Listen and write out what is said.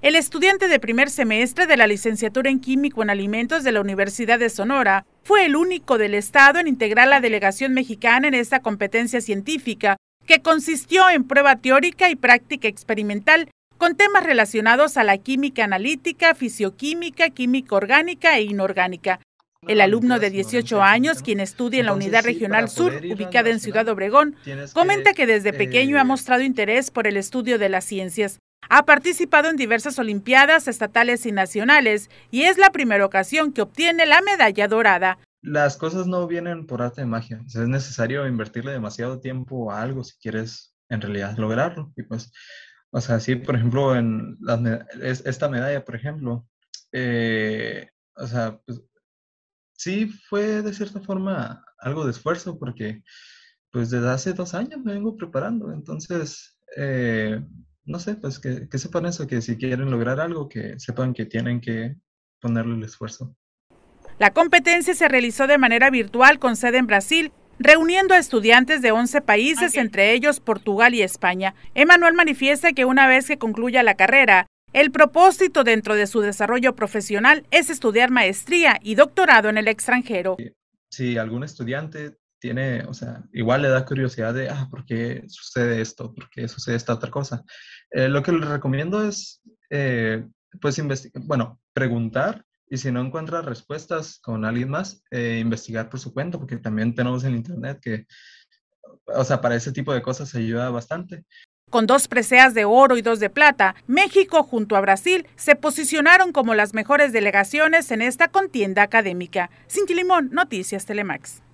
El estudiante de primer semestre de la licenciatura en Químico en Alimentos de la Universidad de Sonora fue el único del Estado en integrar la delegación mexicana en esta competencia científica, que consistió en prueba teórica y práctica experimental con temas relacionados a la química analítica, fisioquímica, química orgánica e inorgánica. El alumno de 18 años, quien estudia en la Unidad Regional Sur, ubicada en Ciudad Obregón, comenta que desde pequeño ha eh, mostrado interés por el estudio de las ciencias. Ha participado en diversas Olimpiadas estatales y nacionales y es la primera ocasión que obtiene la medalla dorada. Las cosas no vienen por arte de magia. es necesario invertirle demasiado tiempo a algo si quieres en realidad lograrlo. Y pues, o sea, sí, por ejemplo, en esta medalla, por ejemplo, eh, o sea, pues, sí fue de cierta forma algo de esfuerzo porque pues desde hace dos años me vengo preparando. Entonces, eh, no sé, pues que, sepan eso, que si quieren lograr algo, que sepan que tienen que ponerle el esfuerzo. La competencia se realizó de manera virtual con sede en Brasil, reuniendo a estudiantes de 11 países, entre ellos Portugal y España. Emanuel manifiesta que una vez que concluya la carrera, el propósito dentro de su desarrollo profesional es estudiar maestría y doctorado en el extranjero. Si algún estudiante tiene, o sea, igual le da curiosidad de, ah, ¿por qué sucede esto? ¿Por qué sucede esta otra cosa? Eh, lo que les recomiendo es, eh, pues, investigar, bueno, preguntar y si no encuentra respuestas con alguien más, eh, investigar por su cuenta, porque también tenemos en Internet que, o sea, para ese tipo de cosas ayuda bastante. Con dos preseas de oro y dos de plata, México junto a Brasil se posicionaron como las mejores delegaciones en esta contienda académica. Limón, Noticias Telemax.